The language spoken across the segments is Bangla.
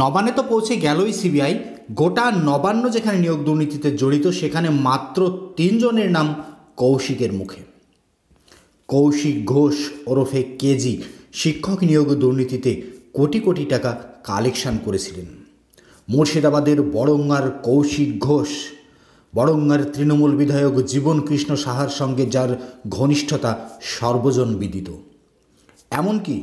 নবান্নে তো পৌঁছে গেলই সিবিআই গোটা নবান্ন যেখানে নিয়োগ দুর্নীতিতে জড়িত সেখানে মাত্র তিনজনের নাম কৌশিকের মুখে কৌশিক ঘোষ ওরফে কেজি শিক্ষক নিয়োগ দুর্নীতিতে কোটি কোটি টাকা কালেকশন করেছিলেন মুর্শিদাবাদের বড়ঙ্গার কৌশিক ঘোষ বড়ঙ্গার তৃণমূল বিধায়ক জীবন কৃষ্ণ সাহার সঙ্গে যার ঘনিষ্ঠতা সর্বজন বিদিত এমনকি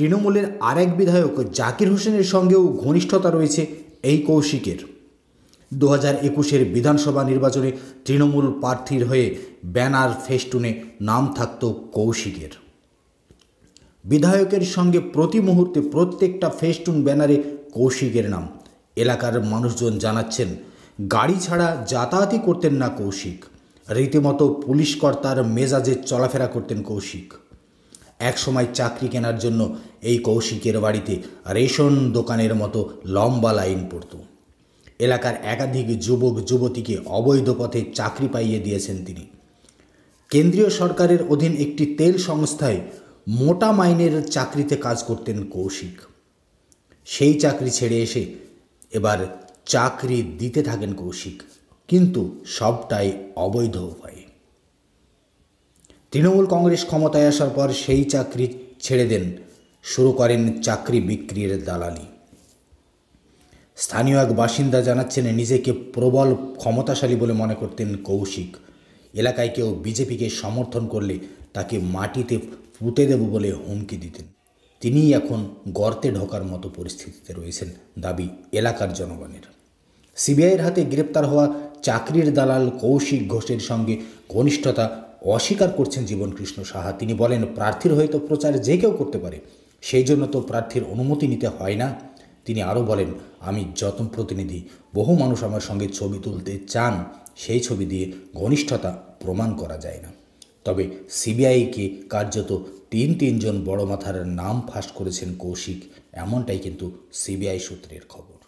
তৃণমূলের আরেক বিধায়ক জাকির হোসেনের সঙ্গেও ঘনিষ্ঠতা রয়েছে এই কৌশিকের দু হাজার একুশের বিধানসভা নির্বাচনে তৃণমূল প্রার্থীর হয়ে ব্যানার ফেস্টুনে নাম থাকত কৌশিকের বিধায়কের সঙ্গে প্রতি মুহূর্তে প্রত্যেকটা ফেস্টুন ব্যানারে কৌশিকের নাম এলাকার মানুষজন জানাচ্ছেন গাড়ি ছাড়া যাতায়াতই করতেন না কৌশিক রীতিমতো পুলিশ কর্তার মেজাজে চলাফেরা করতেন কৌশিক একসময় চাকরি কেনার জন্য এই কৌশিকের বাড়িতে রেশন দোকানের মতো লম্বা লাইন পড়ত এলাকার একাধিক যুবক যুবতীকে অবৈধ পথে চাকরি পাইয়ে দিয়েছেন তিনি কেন্দ্রীয় সরকারের অধীন একটি তেল সংস্থায় মোটা মাইনের চাকরিতে কাজ করতেন কৌশিক সেই চাকরি ছেড়ে এসে এবার চাকরি দিতে থাকেন কৌশিক কিন্তু সবটাই অবৈধ উপায় তৃণমূল কংগ্রেস ক্ষমতায় আসার পর সেই চাকরি ছেড়ে দেন শুরু করেন চাকরি বিক্রির দালালি স্থানীয় এক বাসিন্দা জানাচ্ছেন নিজেকে প্রবল ক্ষমতাশালী বলে মনে করতেন কৌশিক এলাকায় কেউ বিজেপিকে সমর্থন করলে তাকে মাটিতে পুঁতে দেব বলে হুমকি দিতেন তিনি এখন গর্তে ঢোকার মতো পরিস্থিতিতে রয়েছেন দাবি এলাকার জনগণের সিবিআইয়ের হাতে গ্রেপ্তার হওয়া চাকরির দালাল কৌশিক ঘোষের সঙ্গে ঘনিষ্ঠতা অস্বীকার করছেন জীবনকৃষ্ণ সাহা তিনি বলেন প্রার্থীর হয়তো প্রচার যে কেউ করতে পারে সেই জন্য তো প্রার্থীর অনুমতি নিতে হয় না তিনি আরও বলেন আমি যতন প্রতিনিধি বহু মানুষ আমার সঙ্গে ছবি তুলতে চান সেই ছবি দিয়ে ঘনিষ্ঠতা প্রমাণ করা যায় না তবে সিবিআইকে কার্যত তিন তিনজন বড় মাথার নাম ফাঁস করেছেন কৌশিক এমনটাই কিন্তু সিবিআই সূত্রের খবর